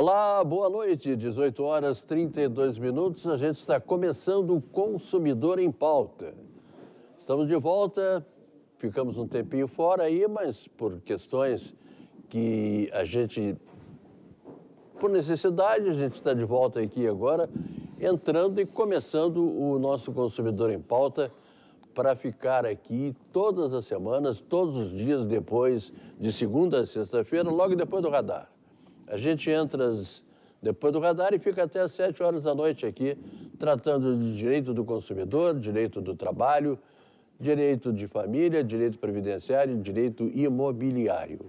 Olá, boa noite. 18 horas 32 minutos. A gente está começando o Consumidor em Pauta. Estamos de volta. Ficamos um tempinho fora aí, mas por questões que a gente, por necessidade, a gente está de volta aqui agora, entrando e começando o nosso Consumidor em Pauta para ficar aqui todas as semanas, todos os dias depois, de segunda a sexta-feira, logo depois do radar. A gente entra depois do radar e fica até às 7 horas da noite aqui, tratando de direito do consumidor, direito do trabalho, direito de família, direito previdenciário, direito imobiliário.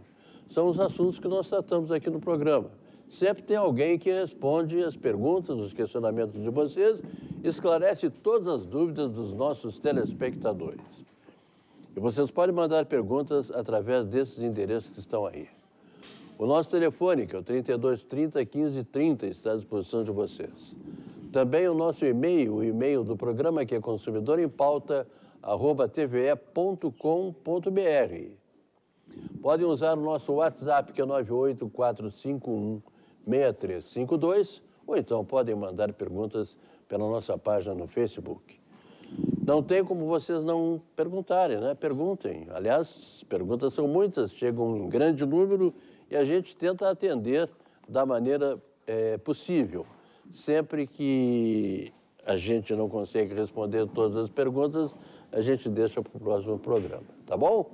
São os assuntos que nós tratamos aqui no programa. Sempre tem alguém que responde as perguntas, os questionamentos de vocês, esclarece todas as dúvidas dos nossos telespectadores. E vocês podem mandar perguntas através desses endereços que estão aí. O nosso telefone, que é o 3230 1530, está à disposição de vocês. Também o nosso e-mail, o e-mail do programa que é consumidor em pauta, arroba tve.com.br. Podem usar o nosso WhatsApp, que é 984516352, ou então podem mandar perguntas pela nossa página no Facebook. Não tem como vocês não perguntarem, né? Perguntem. Aliás, perguntas são muitas, chegam em grande número e a gente tenta atender da maneira é, possível. Sempre que a gente não consegue responder todas as perguntas, a gente deixa para o próximo programa, tá bom?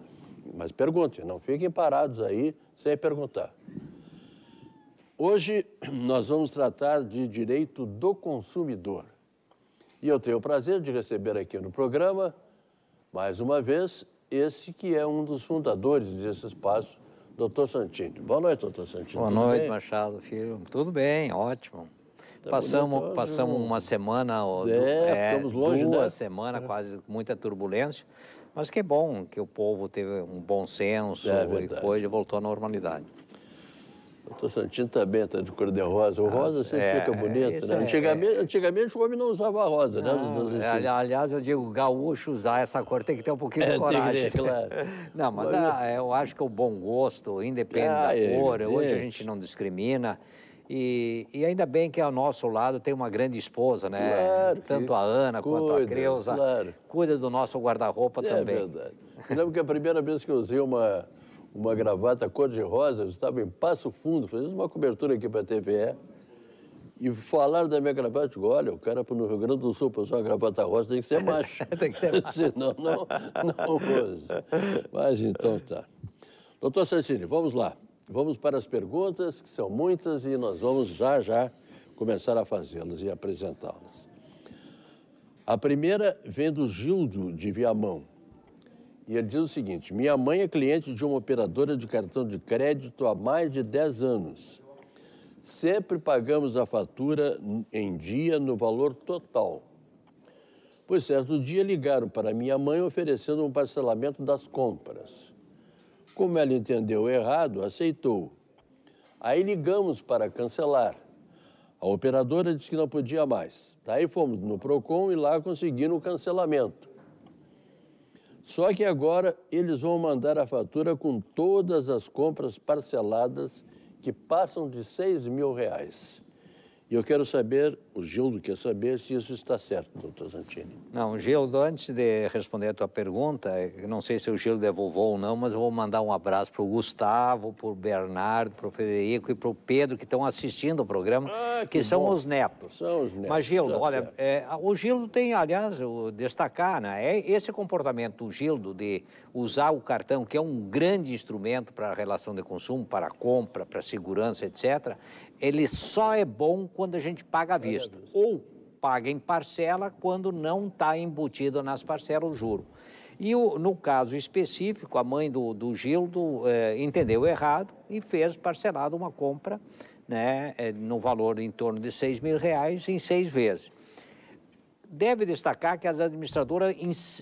Mas perguntem, não fiquem parados aí sem perguntar. Hoje nós vamos tratar de direito do consumidor. E eu tenho o prazer de receber aqui no programa, mais uma vez, esse que é um dos fundadores desse espaço, doutor Santini. Boa noite, doutor Santini. Boa noite, bem? Machado Filho. Tudo bem, ótimo. Tá passamos bonito, passamos uma semana, ou é, é, longe, né? duas né? semanas, é. quase muita turbulência. Mas que bom que o povo teve um bom senso é, e coisa e voltou à normalidade. Estou sentindo também está de cor de rosa. O rosa sempre é, fica bonito, né? É. Antigamente, é, antigamente o homem não usava rosa, né? não, né? aliás, eu digo, gaúcho usar essa cor tem que ter um pouquinho é, de coragem. Ter, claro. não, mas, mas ah, eu acho que o bom gosto, independe da ah, é, cor, hoje a gente não discrimina. E, e, ainda bem que ao nosso lado tem uma grande esposa, né? Claro, Tanto a Ana cuida, quanto a Creuza. Claro. Cuida do nosso guarda-roupa é também. É verdade. lembro que a primeira vez que eu usei uma, uma gravata cor-de-rosa, eu estava em Passo Fundo, fazendo uma cobertura aqui para a TVE, e falaram da minha gravata, eu digo, olha, o cara no Rio Grande do Sul para usar uma gravata rosa tem que ser macho. tem que ser macho. Senão não, não usa. Mas então tá. Doutor Santini, vamos lá. Vamos para as perguntas, que são muitas, e nós vamos já, já começar a fazê-las e apresentá-las. A primeira vem do Gildo de Viamão. E ele diz o seguinte: minha mãe é cliente de uma operadora de cartão de crédito há mais de 10 anos. Sempre pagamos a fatura em dia no valor total. Pois certo dia ligaram para minha mãe oferecendo um parcelamento das compras. Como ela entendeu errado, aceitou. Aí ligamos para cancelar. A operadora disse que não podia mais. Daí fomos no Procon e lá conseguiram o cancelamento. Só que agora eles vão mandar a fatura com todas as compras parceladas que passam de 6 mil reais. E eu quero saber, o Gildo quer saber, se isso está certo, doutor Santini. Não, Gildo, antes de responder a tua pergunta, não sei se o Gildo devolvou é ou não, mas eu vou mandar um abraço para o Gustavo, para o Bernardo, para o Frederico e para o Pedro, que estão assistindo o programa, ah, que, que são os netos. São os netos. Mas, Gildo, tá olha, é, o Gildo tem, aliás, o destacar, né? É esse comportamento do Gildo de usar o cartão, que é um grande instrumento para a relação de consumo, para a compra, para a segurança, etc., ele só é bom quando a gente paga à vista. Ou paga em parcela quando não está embutido nas parcelas o juro. E o, no caso específico, a mãe do, do Gildo eh, entendeu errado e fez parcelado uma compra né, eh, no valor em torno de 6 mil reais em seis vezes. Deve destacar que as administradoras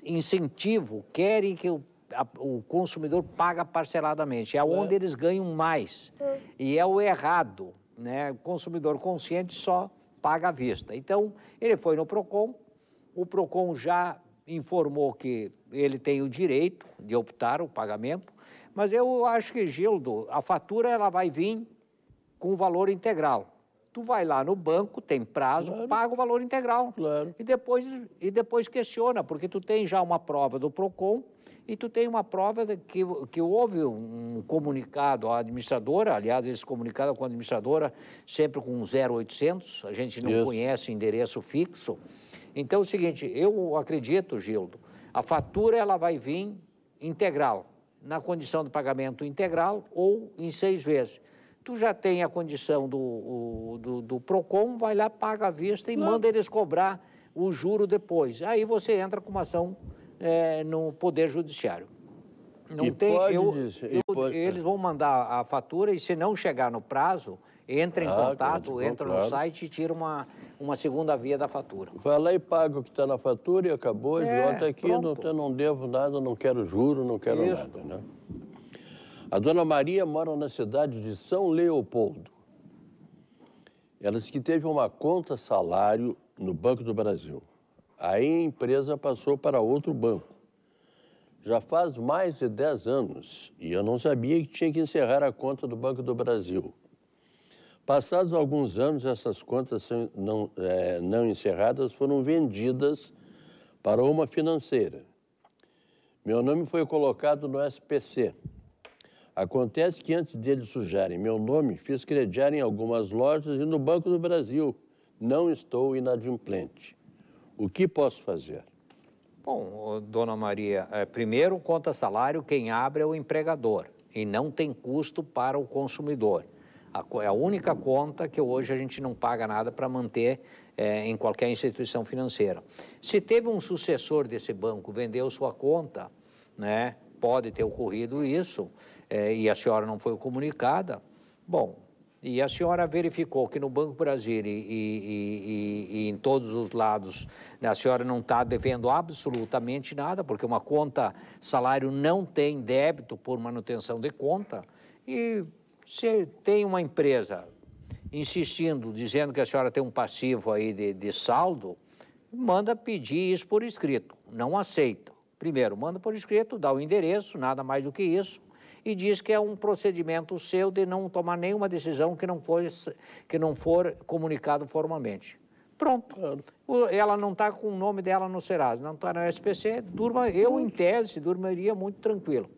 incentivo querem que o a, o consumidor paga parceladamente. É, é. onde é. eles ganham mais. É. E é o errado. Né? O consumidor consciente só paga à vista. Então, ele foi no PROCON, o PROCON já informou que ele tem o direito de optar o pagamento, mas eu acho que, Gildo, a fatura ela vai vir com o valor integral. Tu vai lá no banco, tem prazo, claro. paga o valor integral. Claro. E depois, e depois questiona, porque tu tem já uma prova do PROCON e tu tem uma prova que, que houve um comunicado à administradora, aliás, esse comunicado com a administradora, sempre com 0800, a gente não Isso. conhece endereço fixo. Então, é o seguinte, eu acredito, Gildo, a fatura ela vai vir integral, na condição de pagamento integral ou em seis vezes. Tu já tem a condição do, o, do, do PROCON, vai lá, paga à vista e não. manda eles cobrar o juro depois. Aí você entra com uma ação é, no Poder Judiciário. Não e tem. Eu, eu, pode, eles vão mandar a fatura e se não chegar no prazo, entra em ah, contato, entra no site e tira uma, uma segunda via da fatura. Vai lá e paga o que está na fatura e acabou, é, volta tá aqui, não, não devo nada, não quero juro, não quero Isso. nada. Né? A dona Maria mora na cidade de São Leopoldo. Ela disse que teve uma conta salário no Banco do Brasil. Aí a empresa passou para outro banco. Já faz mais de 10 anos e eu não sabia que tinha que encerrar a conta do Banco do Brasil. Passados alguns anos, essas contas não, é, não encerradas foram vendidas para uma financeira. Meu nome foi colocado no SPC. Acontece que antes deles sujarem meu nome, fiz crediar em algumas lojas e no Banco do Brasil. Não estou inadimplente. O que posso fazer? Bom, dona Maria, é, primeiro, conta salário, quem abre é o empregador e não tem custo para o consumidor. É a única conta que hoje a gente não paga nada para manter é, em qualquer instituição financeira. Se teve um sucessor desse banco, vendeu sua conta, né, pode ter ocorrido isso, é, e a senhora não foi comunicada, bom, e a senhora verificou que no Banco Brasil e, e, e, e em todos os lados, né, a senhora não está devendo absolutamente nada, porque uma conta salário não tem débito por manutenção de conta. E se tem uma empresa insistindo, dizendo que a senhora tem um passivo aí de, de saldo, manda pedir isso por escrito. Não aceita. Primeiro, manda por escrito, dá o endereço, nada mais do que isso e diz que é um procedimento seu de não tomar nenhuma decisão que não for, que não for comunicado formalmente. Pronto. Claro. Ela não está com o nome dela no Serasa, não está na SPC, durma, eu em tese dormiria muito tranquilo.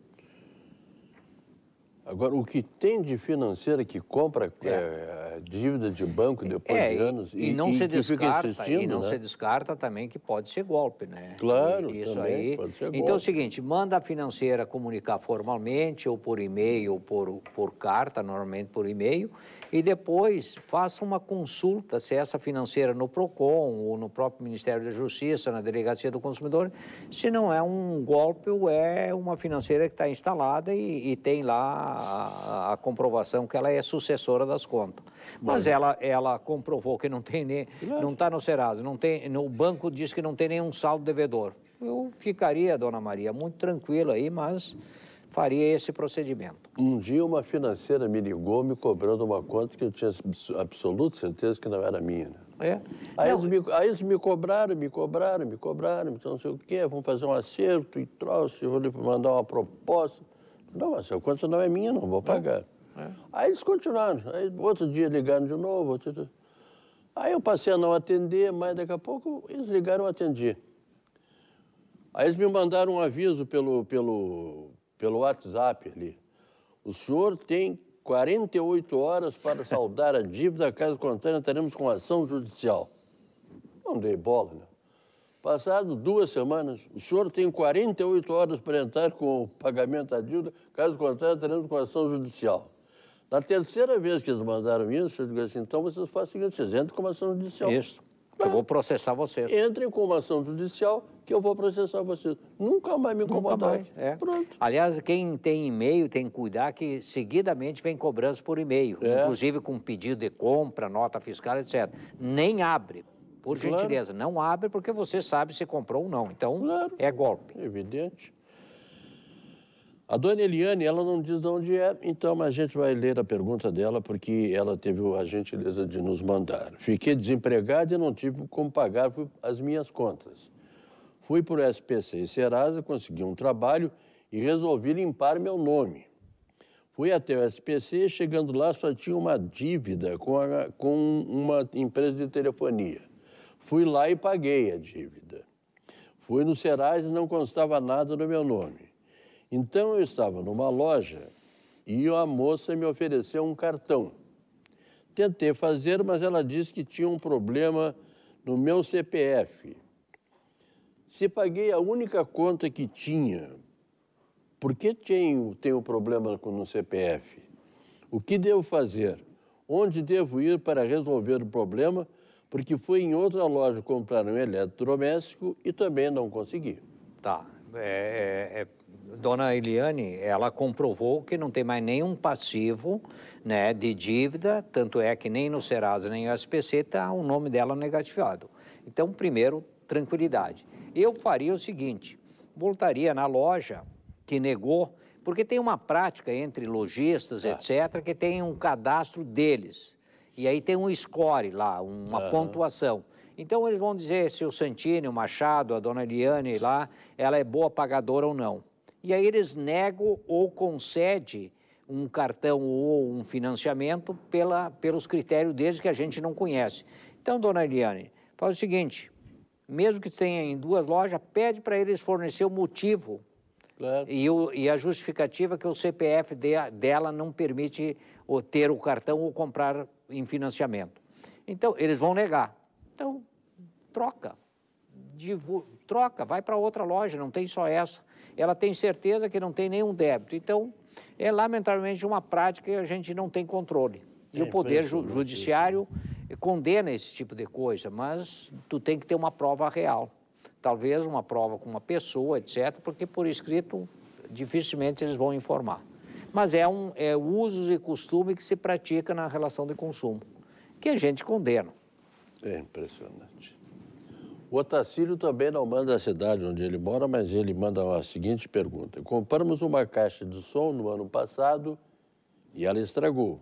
Agora, o que tem de financeira que compra é. É, dívida de banco é, depois é, de anos. E, e não, e, se, descarta, e não né? se descarta também que pode ser golpe, né? Claro, e, isso também aí. pode ser golpe. Então é o seguinte, manda a financeira comunicar formalmente, ou por e-mail, ou por, por carta, normalmente por e-mail, e depois faça uma consulta, se essa financeira no PROCON ou no próprio Ministério da Justiça, na Delegacia do Consumidor, se não é um golpe ou é uma financeira que está instalada e, e tem lá a, a, comprovação que ela é sucessora das contas. Mas ela, ela comprovou que não tem nem, não está no Serasa, não tem, O banco diz que não tem nenhum saldo devedor. Eu ficaria, dona Maria, muito tranquilo aí, mas faria esse procedimento. Um dia uma financeira me ligou me cobrando uma conta que eu tinha absoluta certeza que não era minha. Né? É. Aí, não, eles me, aí, eles me, cobraram, me cobraram, me cobraram, então não sei o quê, vão fazer um acerto e troço, eu vou lhe mandar uma proposta. Não, mas a conta não é minha, não, vou pagar. É. Aí eles continuaram. Aí outro dia ligaram de novo. Outro Aí eu passei a não atender, mas daqui a pouco eles ligaram, eu atendi. Aí eles me mandaram um aviso pelo, pelo, pelo WhatsApp ali. O senhor tem 48 horas para saldar a dívida, caso contrário, estaremos com ação judicial. Não dei bola, né? Passado duas semanas, o senhor tem 48 horas para entrar com o pagamento da dívida, caso contrário, teremos com ação judicial. Na terceira vez que eles mandaram isso, eu digo assim, então vocês fazem o seguinte, vocês entram com uma ação judicial. Isso, eu tá. vou processar vocês. Entrem com uma ação judicial que eu vou processar vocês. Nunca mais me incomodar. Nunca mais, é. Pronto. Aliás, quem tem e-mail tem que cuidar que seguidamente vem cobrança por e-mail, é. inclusive com pedido de compra, nota fiscal, etc. Nem abre. Por claro. gentileza, não abre porque você sabe se comprou ou não. Então, claro. é golpe. Evidente. A dona Eliane, ela não diz de onde é, então a gente vai ler a pergunta dela, porque ela teve a gentileza de nos mandar. Fiquei desempregada e não tive como pagar as minhas contas. Fui para o SPC e Serasa, consegui um trabalho e resolvi limpar meu nome. Fui até o SPC, chegando lá só tinha uma dívida com, a, com uma empresa de telefonia. Fui lá e paguei a dívida. Fui no Serasa e não constava nada no meu nome. Então eu estava numa loja e a moça me ofereceu um cartão. Tentei fazer, mas ela disse que tinha um problema no meu CPF. Se paguei a única conta que tinha, por que tenho, tenho problema com o CPF? O que devo fazer? Onde devo ir para resolver o problema? Porque fui em outra loja comprar um eletrodoméstico e também não consegui. Tá. É, é, é dona Eliane, ela comprovou que não tem mais nenhum passivo né, de dívida, tanto é que nem no Serasa nem no SPC está o nome dela negativado. Então, primeiro, tranquilidade. Eu faria o seguinte: voltaria na loja que negou, porque tem uma prática entre lojistas, tá. etc., que tem um cadastro deles. E aí tem um score lá, uma pontuação. Então eles vão dizer se o Santini, o Machado, a dona Eliane lá, ela é boa pagadora ou não. E aí eles negam ou concedem um cartão ou um financiamento pela, pelos critérios deles que a gente não conhece. Então, dona Eliane, faz o seguinte: mesmo que tenha em duas lojas, pede para eles fornecer o motivo Claro. E, o, e, a justificativa é que o CPF de, dela não permite ou ter o cartão ou comprar em financiamento. Então, eles vão negar. Então, troca. Divu, troca, vai para outra loja, não tem só essa. Ela tem certeza que não tem nenhum débito. Então, é lamentavelmente uma prática que a gente não tem controle. E é, o poder ju, judiciário. Isso né? condena esse tipo de coisa, mas tu tem que ter uma prova real. Talvez uma prova com uma pessoa, etc., porque por escrito dificilmente eles vão informar. Mas é um é usos e costume que se pratica na relação de consumo, que a gente condena. É impressionante. O Otacílio também não manda a cidade onde ele mora, mas ele manda a seguinte pergunta. Compramos uma caixa de som no ano passado e ela estragou.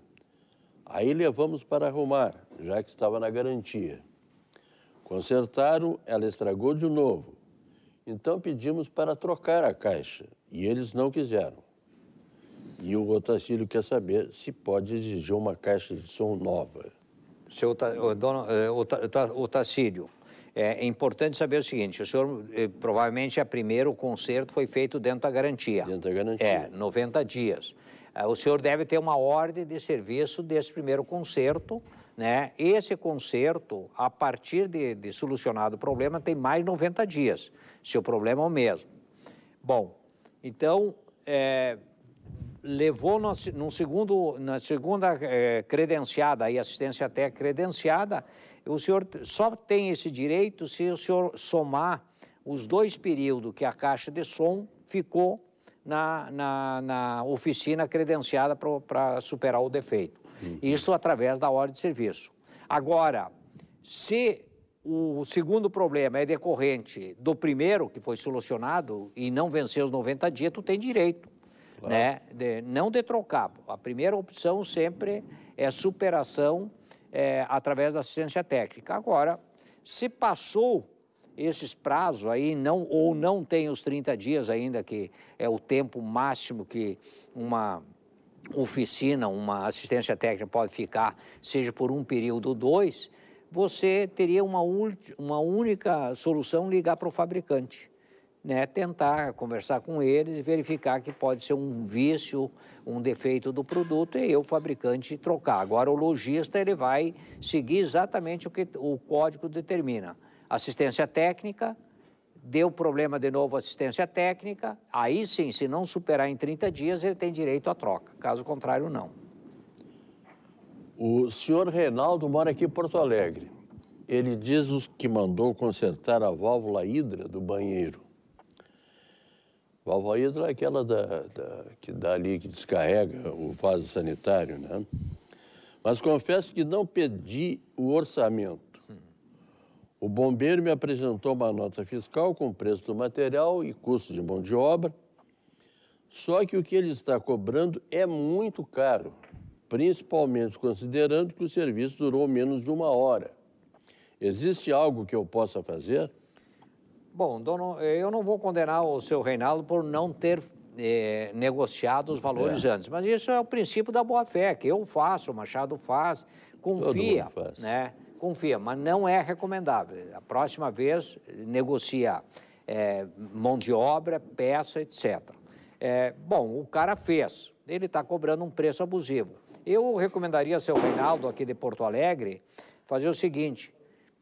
Aí levamos para arrumar, já que estava na garantia. Consertaram, ela estragou de novo. Então pedimos para trocar a caixa e eles não quiseram. E o Otacílio quer saber se pode exigir uma caixa de som nova. Seu é, Otacílio, é, é importante saber o seguinte: o senhor é, provavelmente a primeiro o conserto foi feito dentro da garantia. Dentro da garantia. É, 90 dias. É, o senhor deve ter uma ordem de serviço desse primeiro conserto, né? Esse conserto, a partir de, de solucionado o problema, tem mais 90 dias, se o problema é o mesmo. Bom, então, é, levou no, no, segundo, na segunda é, credenciada, aí assistência até credenciada, o senhor só tem esse direito se o senhor somar os dois períodos que a caixa de som ficou na, na, na oficina credenciada para superar o defeito. Uhum. Isso através da ordem de serviço. Agora, se o segundo problema é decorrente do primeiro, que foi solucionado, e não venceu os 90 dias, tu tem direito. Claro. Né? De, não de trocar. A primeira opção sempre é superação é, através da assistência técnica. Agora, se passou esses prazos aí não ou não tem os 30 dias ainda que é o tempo máximo que uma oficina, uma assistência técnica pode ficar, seja por um período ou dois, você teria uma, uma única solução ligar para o fabricante. Né, tentar conversar com eles e verificar que pode ser um vício, um defeito do produto e eu, fabricante, trocar. Agora, o lojista ele vai seguir exatamente o que o código determina assistência técnica, deu problema de novo assistência técnica, aí sim, se não superar em 30 dias, ele tem direito à troca. Caso contrário, não. O senhor Reinaldo mora aqui em Porto Alegre. Ele diz que mandou consertar a válvula hidra do banheiro. Válvula hidra é aquela da, da, que dá ali, que descarrega o vaso sanitário, né? Mas confesso que não pedi o orçamento. O bombeiro me apresentou uma nota fiscal com preço do material e custo de mão de obra. Só que o que ele está cobrando é muito caro, principalmente considerando que o serviço durou menos de uma hora. Existe algo que eu possa fazer? Bom, dono, eh, eu não vou condenar o seu Reinaldo por não ter eh, negociado os valores é. antes, mas isso é o princípio da boa-fé, que eu faço, o Machado faz, confia, faz. né? confirma, não é recomendável. A próxima vez, negocia é, mão de obra, peça, etc. É, bom, o cara fez, ele está cobrando um preço abusivo. Eu recomendaria ao seu Reinaldo, aqui de Porto Alegre, fazer o seguinte: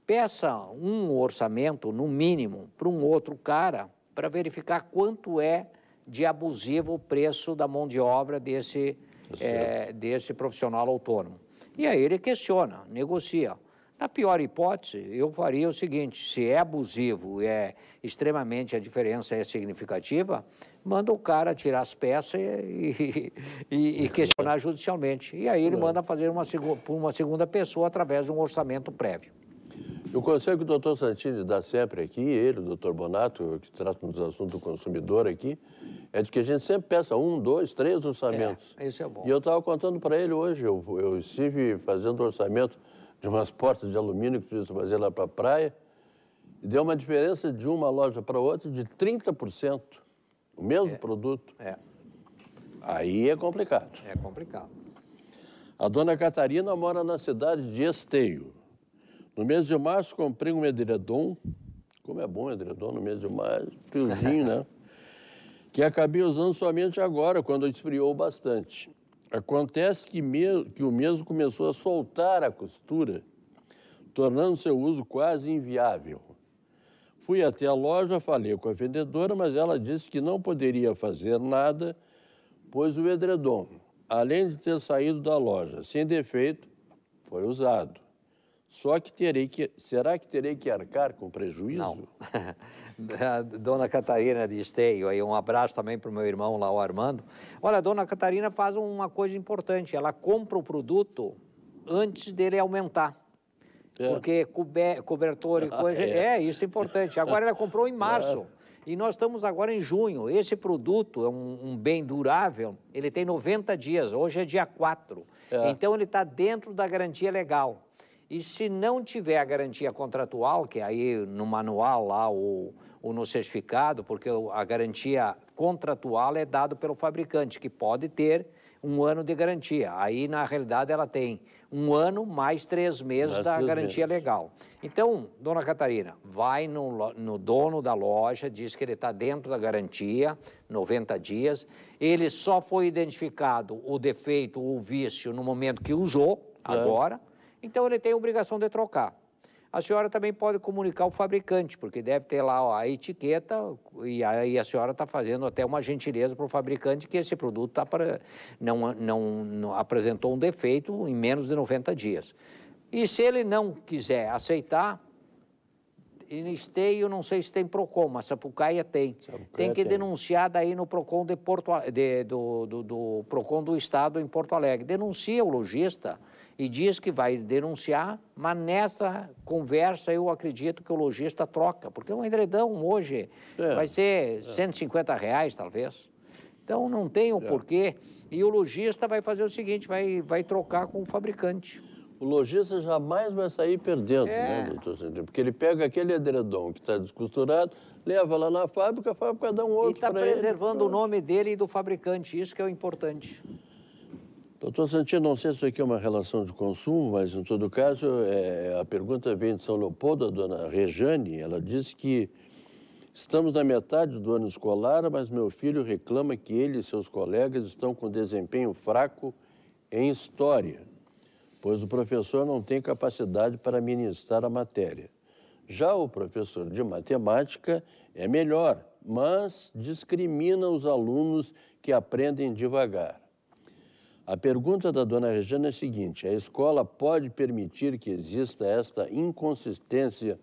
peça um orçamento, no mínimo, para um outro cara, para verificar quanto é de abusivo o preço da mão de obra desse, tá é, desse profissional autônomo. E aí ele questiona, negocia. Na pior hipótese, eu faria o seguinte: se é abusivo, é extremamente a diferença é significativa, manda o cara tirar as peças e, e, e questionar judicialmente. E aí ele manda fazer uma, por uma segunda pessoa através de um orçamento prévio. O conselho que o doutor Santini dá sempre aqui, ele, o doutor Bonato, que trata nos assuntos do consumidor aqui, é de que a gente sempre peça um, dois, três orçamentos. É, isso é bom. E eu estava contando para ele hoje, eu, eu estive fazendo orçamento de umas portas de alumínio que precisa fazer lá para a praia, e deu uma diferença de uma loja para outra de 30%. O mesmo é, produto. É. Aí é complicado. É complicado. A dona Catarina mora na cidade de Esteio. No mês de março comprei um edredom, como é bom edredom no mês de março, friozinho, né? que acabei usando somente agora, quando esfriou bastante. Acontece que, me, que o mesmo começou a soltar a costura, tornando seu uso quase inviável. Fui até a loja, falei com a vendedora, mas ela disse que não poderia fazer nada, pois o edredom, além de ter saído da loja sem defeito, foi usado. Só que terei que. Será que terei que arcar com prejuízo? Não. da Dona Catarina de Esteio. Aí um abraço também para o meu irmão lá, o Armando. Olha, a Dona Catarina faz uma coisa importante. Ela compra o produto antes dele aumentar. É. Porque cobertor e coisa. é. é, isso é importante. Agora ela comprou em março. É. E nós estamos agora em junho. Esse produto é um, um, bem durável, ele tem 90 dias, hoje é dia 4. É. Então ele está dentro da garantia legal. E se não tiver a garantia contratual, que é aí no manual lá ou, ou no certificado, porque a garantia contratual é dado pelo fabricante, que pode ter um ano de garantia. Aí, na realidade, ela tem um ano mais três meses mais da três garantia meses. legal. Então, dona Catarina, vai no, no dono da loja, diz que ele está dentro da garantia, 90 dias. Ele só foi identificado o defeito, o vício, no momento que usou, agora então ele tem a obrigação de trocar. A senhora também pode comunicar o fabricante, porque deve ter lá a etiqueta e aí a senhora está fazendo até uma gentileza para o fabricante que esse produto tá pra, não, não, não apresentou um defeito em menos de 90 dias. E se ele não quiser aceitar, em Esteio, não sei se tem PROCON, mas Sapucaia tem. Sapucaia tem que tem. denunciar daí no PROCON de Porto, de, do, do, do PROCON do Estado em Porto Alegre. Denuncia o lojista e diz que vai denunciar, mas nessa conversa eu acredito que o lojista troca, porque é um edredom hoje é. vai ser é. 150 reais, talvez. Então não tem o um é. porquê. E o lojista vai fazer o seguinte: vai, vai trocar com o fabricante. O lojista jamais vai sair perdendo, é. né, doutor Porque ele pega aquele edredom que está descosturado, leva lá na fábrica, a fábrica dá um outro. E está preservando ele. o nome dele e do fabricante, isso que é o importante. Doutor Santino, não sei se isso aqui é uma relação de consumo, mas em todo caso, é, a pergunta vem de São Leopoldo, a dona Rejane. Ela disse que estamos na metade do ano escolar, mas meu filho reclama que ele e seus colegas estão com desempenho fraco em história, pois o professor não tem capacidade para ministrar a matéria. Já o professor de matemática é melhor, mas discrimina os alunos que aprendem devagar. A pergunta da dona Regina é a seguinte: a escola pode permitir que exista esta inconsistência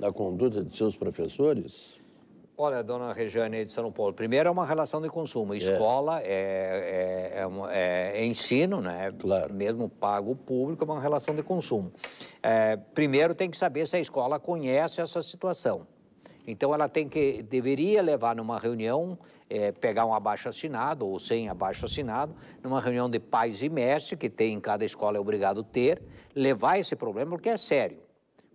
na conduta de seus professores? Olha, dona Regiane de São Paulo, primeiro é uma relação de consumo. É. Escola é, é, é, é, é ensino, né? Claro. Mesmo pago público, é uma relação de consumo. É, primeiro tem que saber se a escola conhece essa situação. Então ela tem que deveria levar numa reunião, é, pegar um abaixo assinado ou sem abaixo assinado, numa reunião de pais e mestre que tem em cada escola é obrigado ter, levar esse problema porque é sério.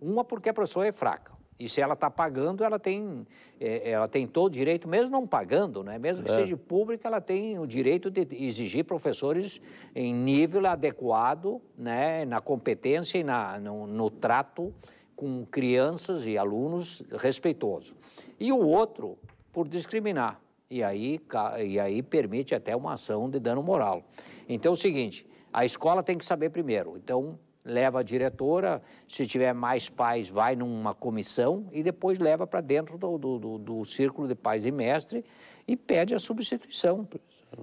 Uma porque a pessoa é fraca. E se ela está pagando, ela tem, é, ela tem todo o direito, mesmo não pagando, né? mesmo que é. seja pública, ela tem o direito de exigir professores em nível adequado, né? na competência e na, no, no trato com crianças e alunos respeitoso. E o outro por discriminar. E aí, e aí permite até uma ação de dano moral. Então é o seguinte, a escola tem que saber primeiro. Então, leva a diretora, se tiver mais pais, vai numa comissão e depois leva para dentro do, do, do, do, círculo de pais e mestre e pede a substituição.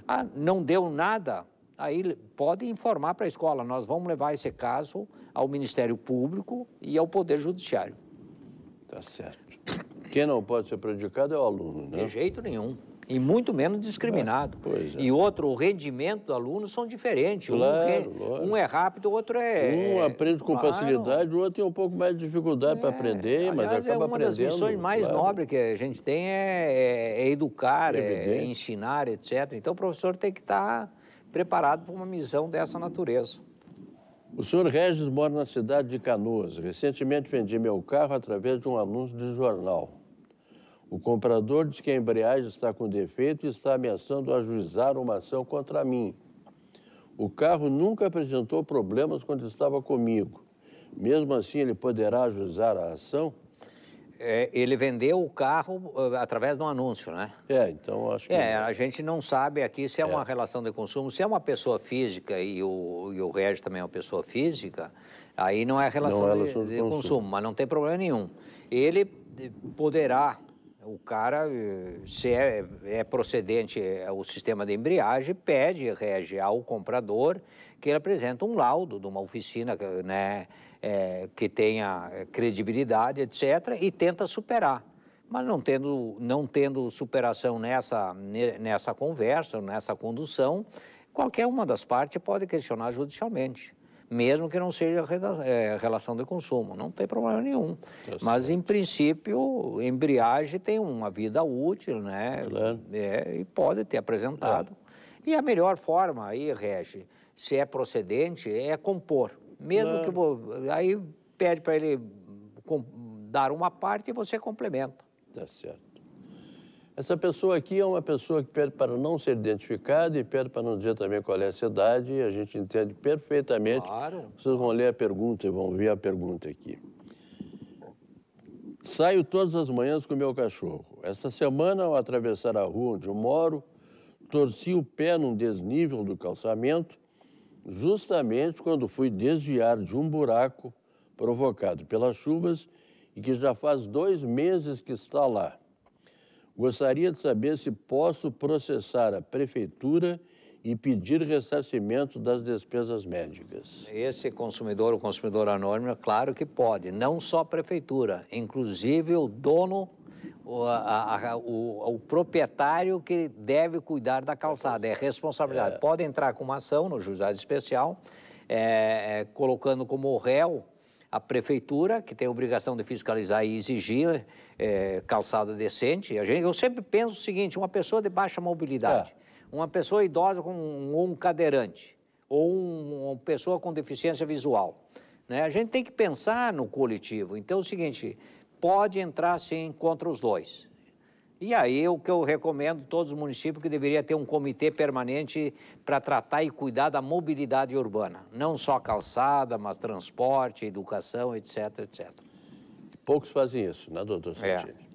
Ah, não deu nada, aí pode informar para a escola. Nós vamos levar esse caso ao Ministério Público e ao Poder Judiciário. Tá certo. Quem não pode ser prejudicado é o aluno, né? De jeito nenhum. E muito menos discriminado. Ah, é. E outro, o rendimento do aluno são diferentes. Claro, um, um, é rápido, o outro é. Um aprende com claro. Ah, facilidade, o outro tem um pouco mais de dificuldade é. para aprender, Aliás, mas acaba aprendendo. É uma aprendendo, das missões mais claro. nobres que a gente tem é, é educar, é, ensinar, etc. Então o professor tem que estar. Tá preparado para uma missão dessa natureza. O senhor Regis mora na cidade de Canoas. Recentemente vendi meu carro através de um anúncio de jornal. O comprador diz que a embreagem está com defeito e está ameaçando ajuizar uma ação contra mim. O carro nunca apresentou problemas quando estava comigo. Mesmo assim, ele poderá ajuizar a ação? É, ele vendeu o carro eh, através de um anúncio, né? É, então acho que. É, a gente não sabe aqui se é, é. uma relação de consumo, se é uma pessoa física e o, e o Regis também é uma pessoa física, aí não é relação, não é relação de, de, de consumo. consumo, mas não tem problema nenhum. Ele poderá o cara, eh, se é, é, procedente eh, o sistema de embreagem, pede, rege ao comprador que ele apresente um laudo de uma oficina, né? é, que tenha é, credibilidade, etc., e tenta superar. Mas não tendo, não tendo superação nessa, nessa conversa, nessa condução, qualquer uma das partes pode questionar judicialmente mesmo que não seja é, relação de consumo, não tem problema nenhum. Deus tá Mas em princípio, embreagem tem uma vida útil, né? Claro. É, e pode ter apresentado. Claro. E a melhor forma aí, Regi, se é procedente, é compor. Mesmo claro. que vou, aí pede para ele dar uma parte e você complementa. Tá certo. Essa pessoa aqui é uma pessoa que pede para não ser identificada e pede para não dizer também qual é a cidade, e a gente entende perfeitamente. Claro. Vocês vão ler a pergunta e vão ver a pergunta aqui. Saio todas as manhãs com meu cachorro. Esta semana, ao atravessar a rua onde eu moro, torci o pé num desnível do calçamento justamente quando fui desviar de um buraco provocado pelas chuvas e que já faz dois meses que está lá. Gostaria de saber se posso processar a prefeitura e pedir ressarcimento das despesas médicas. Esse consumidor, o consumidor anônimo, é claro que pode, não só a prefeitura, inclusive o dono o, a, a, o, o, proprietário que deve cuidar da calçada, é responsabilidade. É. Pode entrar com uma ação no juizado especial, é, é colocando como réu a prefeitura, que tem a obrigação de fiscalizar e exigir é, calçada decente. Gente, eu sempre penso o seguinte: uma pessoa de baixa mobilidade, é. uma pessoa idosa com um, um cadeirante, ou um, uma pessoa com deficiência visual. Né? A gente tem que pensar no coletivo. Então, é o seguinte pode entrar sim contra os dois. E aí o que eu recomendo todos os municípios que deveria ter um comitê permanente para tratar e cuidar da mobilidade urbana, não só calçada, mas transporte, educação, etc, etc. Poucos fazem isso, né, doutor é. Santini? É.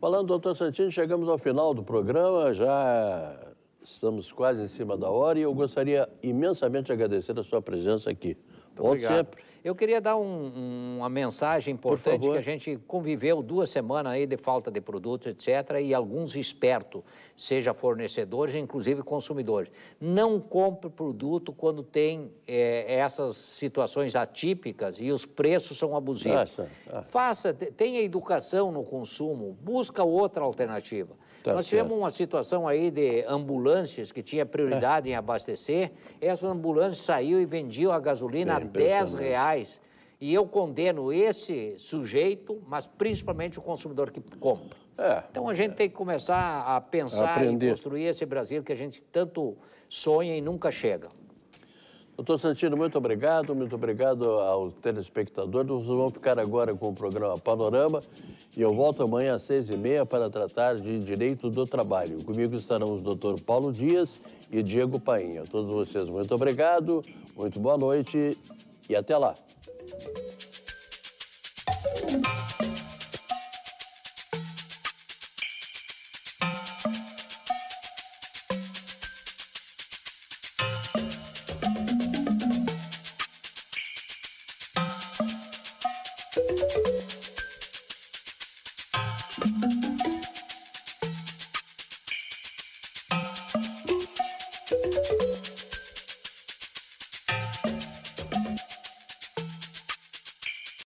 Falando, doutor Santini, chegamos ao final do programa, já estamos quase em cima da hora e eu gostaria imensamente de agradecer a sua presença aqui. Obrigado. sempre. Eu queria dar um, uma mensagem importante que a gente conviveu duas semanas aí de falta de produtos, etc., e alguns espertos, seja fornecedores, inclusive consumidores. Não compre produto quando tem é, essas situações atípicas e os preços são abusivos. Ah, ah. Faça, tenha educação no consumo, busca outra alternativa. Tá Nós certo. tivemos uma situação aí de ambulâncias que tinha prioridade é. em abastecer. Essa ambulância saiu e vendiu a gasolina Bem, a 10 é, reais. E eu condeno esse sujeito, mas principalmente o consumidor que compra. É, então a gente é. tem que começar a pensar em e construir esse Brasil que a gente tanto sonha e nunca chega. Doutor Santino, muito obrigado, muito obrigado ao telespectador. vamos ficar agora com o programa Panorama e eu volto amanhã às seis e meia para tratar de direito do trabalho. Comigo estarão os doutor Paulo Dias e Diego Painha. todos vocês, muito obrigado, muito boa noite e até lá.